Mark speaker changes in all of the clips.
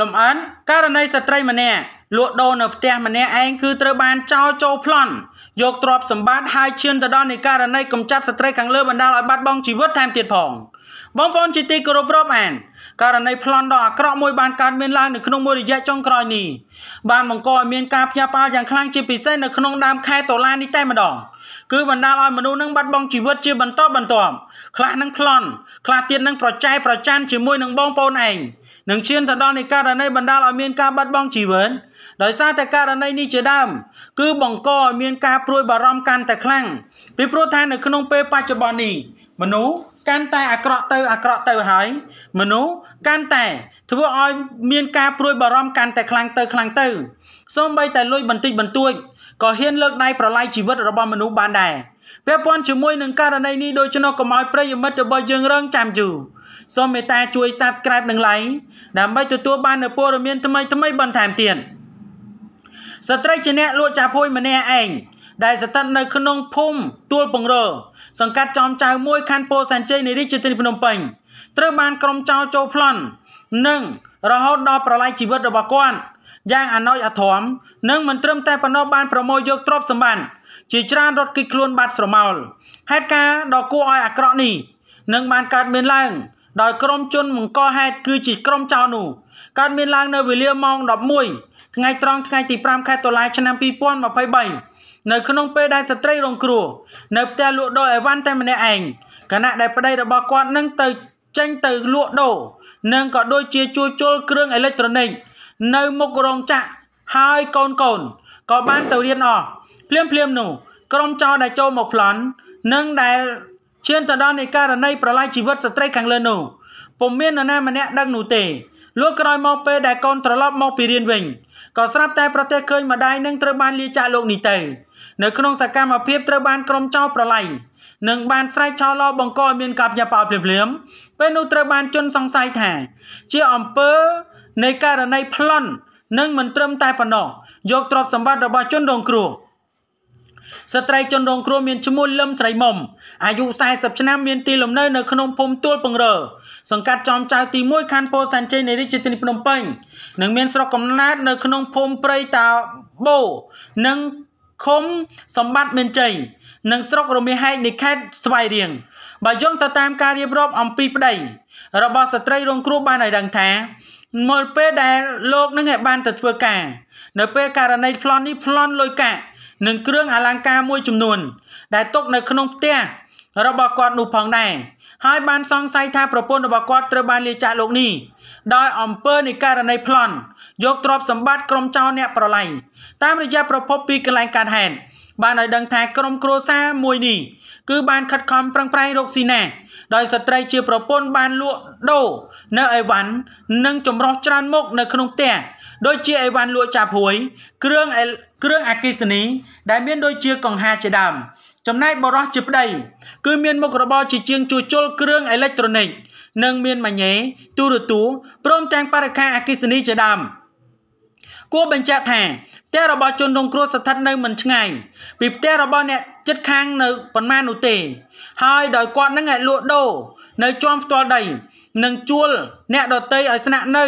Speaker 1: លំអិនករណីស្ត្រីម្នាក់លក់ដូរនៅផ្ទះម្នាក់ឯងគឺត្រូវបានចោលចូលប្លន់យកទ្រព្យសម្បត្តិហើយឈានទៅដល់នៃករណីកំចាត់ស្ត្រីខាងលើបណ្ដាលឲ្យបាត់បង់ជីវិតថែមទៀតផង។បងប្អូនជាទីគោរពរាប់អានករណីប្លន់ដ៏អាក្រក់មួយបានកើតមានឡើងនៅក្នុងមួយរយៈចុងក្រោយនេះបានបង្កឲ្យមានការផ្ញើផ្អើលយ៉ាងខ្លាំងជាពិសេសនៅក្នុងដើមខែតុលានេះតែម្ដង គឺបណ្ដាលឲ្យមនុស្សនឹងបាត់បង់ជីវិតជាបន្តបន្ទាប់ខ្លះនឹងប្លន់ខ្លះទៀតនឹងប្រចែកប្រច័នជាមួយនឹងបងប្អូនឯងនឹងឈានទៅដល់នៃករណីបណ្ដាលឲ្យមានការបាត់បង់ជីវិតដោយសារតែករណីនេះជាដើមគឺបង្កឲ្យមានការព្រួយបារម្ភកាន់តែខ្លាំងពីព្រោះថានៅក្នុងពេលបច្ចុប្បន្ននេះមនុស្សកាន់តែអាក្រក់ទៅអាក្រក់ទៅហើយមនុស្សកាន់តែធ្វើឲ្យមានការព្រួយបារម្ភកាន់តែខ្លាំងទៅខ្លាំងទៅសូម្បីតែលួចបន្តិចបន្តួចក៏ហ៊ានលើកដៃប្រឡាយជីវិតរបស់មនុស្សបានដែរពាក់ព័ន្ធជាមួយនឹងករណីនេះដូច្នោះកុំឲ្យប្រិយមិត្តរបស់យើងរងចាំយូរសូមមេត្តាជួយ Subscribe និង Like ដើម្បីទទួលបាននូវព័ត៌មានថ្មីៗបន្ថែមទៀតស្ត្រីជាអ្នកលួចចាភួយម្នាក់ឯងដែលស្ថិតនៅក្នុងភូមិទួលពងរសង្កាត់ចំចៅមួយខណ្ឌពោធិ៍សែនជ័យនៃរាជធានីភ្នំពេញត្រូវបានក្រុមចោរចូលប្លន់និង រហូតដល់ប្រឡាយជីវិត របស់គាត់យ៉ាងអណោចអធមនិងមិនត្រឹមតែប៉ុណ្ណោះបានប្រមូលយកទ្រព្យសម្បត្តិជាច្រើនរត់គេចខ្លួនបាត់ស្រមោលហេតុការណ៍ដ៏គួរឲ្យអាក្រក់នេះនឹងបានកើតមានឡើងដោយក្រុមជនបង្កហេតុគឺជាក្រុមចៅនោះកើតមានឡើងនៅវេលាម៉ោង11ថ្ងៃត្រង់ថ្ងៃទី5ខែតុលាឆ្នាំ2023នៅក្នុងពេលដែលស្ត្រីរងគ្រោះនៅផ្ទះលក់ដូរអីវ៉ាន់តែម្នាក់ឯងគណៈដែលប្តីរបស់គាត់នឹងទៅចេញទៅលក់ដូរនិងក៏ដូចជាជួសជុលគ្រឿងអេឡិចត្រូនិកនៅមុខរោងចក្រហើយកូនកូនក៏បានទៅរៀនអស់ភ្លាមភ្លាមនោះក្រុមចោរដែលចូលមកប្លន់និងដែលឈានទៅដល់នៃករណីប្រឡាយជីវិតស្ត្រីខាងលើនោះពុំមាននរណាម្នាក់ដឹងនោះទេលុះក្រោយមកពេលដែលកូនត្រឡប់មកពីរៀនវិញក៏ស្រាប់តែប្រទេសឃើញម្ដាយនឹងត្រូវបានលាចាកលោកនេះទៅនៅក្នុងសកម្មភាពត្រូវបានក្រុមចោរប្រឡាយនិងបានស្រែកឆោឡោបង្កឲ្យមានការភ្ញាក់ផ្អើលភ្លាមៗពេលនោះត្រូវបានជន់សង្ស័យថាជាអំពើនៃករណីប្លន់និងមិនត្រឹមតែប៉ុណ្ណោះយកទ្រព្យសម្បត្តិរបស់ជនរងគ្រោះស្ត្រីជនរងគ្រោះមានឈ្មោះលឹមស្រីមុំអាយុ40ឆ្នាំមានទីលំនៅនៅក្នុងភូមិទួល ពង្រើសង្កាត់ចំចៅទី1ខណ្ឌពោធិ៍សែនជ័យនៃរាជធានីភ្នំពេញនិងមានស្រុកកំណើតនៅក្នុងភូមិព្រៃតាបូនិងឃុំសម្បត្តិមានជ័យនិងស្រុករមាហែកនៃខេត្តស្វាយរៀងបើយោងទៅតាមការរៀបរាប់អំពីប្តីរបស់ស្ត្រីរងគ្រោះបានឲ្យដឹងថាមកពេលដែលលោកនឹងបានទៅធ្វើការ នៅពេលករណីប្លន់នេះប្លន់លុយកាក់និងគ្រឿងអលង្ការមួយចំនួនដែលຕົកនៅក្នុងផ្ទះរបស់គាត់នោះផងដែរហើយបាន សង្ស័យថាប្រពន្ធរបស់គាត់ត្រូវបានលាចាក់លោកនេះដោយអំពើនៃករណីប្លន់យកទ្រព្យសម្បត្តិក្រុមចោរអ្នក ប្រឡាយតាមរយៈប្រភពពីកន្លែងកើតហេតុបានឲ្យដឹងថាក្រុមគ្រួសារមួយនេះគឺបានខិតខំប្រឹងប្រែងរកស៊ីណាដោយស្ត្រីជាប្រពន្ធបានលក់ដូរនៅអីវ៉ាន់និងចម្រោះច្រើនមុខនៅក្នុងផ្ទះដូចជាអីវ៉ាន់លក់ចាប់ហួយគ្រឿងគ្រឿងអកិសនី ដែលមានដូចជាកង្ហាជាដើមចំណែកបរោះជាប្តីគឺមានមុខរបរជាជាង ជួសជុលគ្រឿងអេឡិចត្រូនិកនិងមានម៉ាញ៉េទូរទស្សន៍ព្រមទាំងបរិការអកិសនីជាដើម។គួរបញ្ជាក់ថាផ្ទះរបស់ជនរងគ្រោះស្ថិតនៅមិនឆ្ងាយពីផ្ទះរបស់អ្នកជិតខាងនៅប៉ុន្មាននោះទេ ហើយដោយគាត់នឹងឯលក់ដូរនៅជាន់ផ្ទាល់ដីនិងជួលអ្នកដតីឲ្យស្នាក់នៅ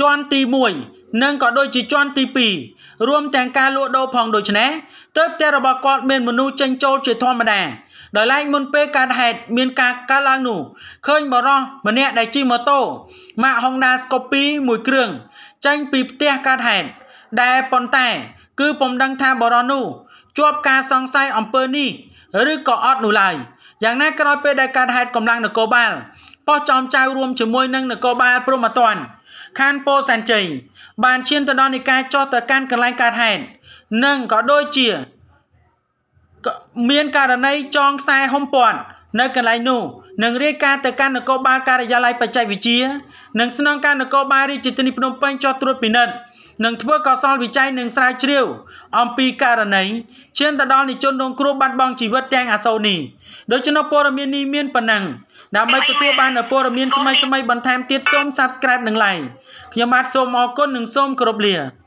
Speaker 1: ជាន់ទី1និងក៏ដូចជាជាន់ទី2រួមទាំងការលក់ដូរផងដូច្នេះទើបផ្ទះរបស់គាត់មានមនុស្សចេញចូលជាធម្មតាដោយឡែកមុនពេលកើតហេតុមានការកើតឡើងនោះឃើញបរោះម្នាក់ដែលជិះម៉ូតូម៉ាក Honda Scorpio មួយគ្រឿងចេញពីផ្ទះកើតហេតុដែលប៉ុន្តែគឺពុំដឹងថាបរននោះជាប់ការសង្ស័យអំពើនេះឬក៏អត់នោះឡើយយ៉ាងណាក្រោយពេលដែលកើតហេតុកម្លាំងនគរបាលប៉ុស្តិ៍ចំចៅរួមជាមួយនឹងនគរបាលព្រំអតនខានពោធិ៍សែនជ័យបានឈានទៅដល់នីការចោះទៅកាន់កន្លែងកើតហេតុនិងក៏ដូចជា មានករណីចងខ្សែហុំព័ន្ធនៅកន្លែងនោះនឹងរាយការណ៍ទៅកាន់នគរបាលការិយាល័យបច្ចេកវិទ្យានិងស្នងការនគរបាលរាជធានីភ្នំពេញចុះត្រួតពិនិត្យនិងធ្វើកសលវិច័យនិងស្រាវជ្រាវអំពីករណីឈានទៅដល់និជនរងគ្រោះបាត់បង់ជីវិតទាំងអាសូរនេះដូច្នោះព័ត៌មាននេះមានប៉ុណ្ណឹងដើម្បីទទួលបាននូវព័ត៌មានថ្មីៗបន្ថែមទៀតសូម Subscribe និង Like ខ្ញុំបាទសូមអរគុណនិងសូមគោរពលា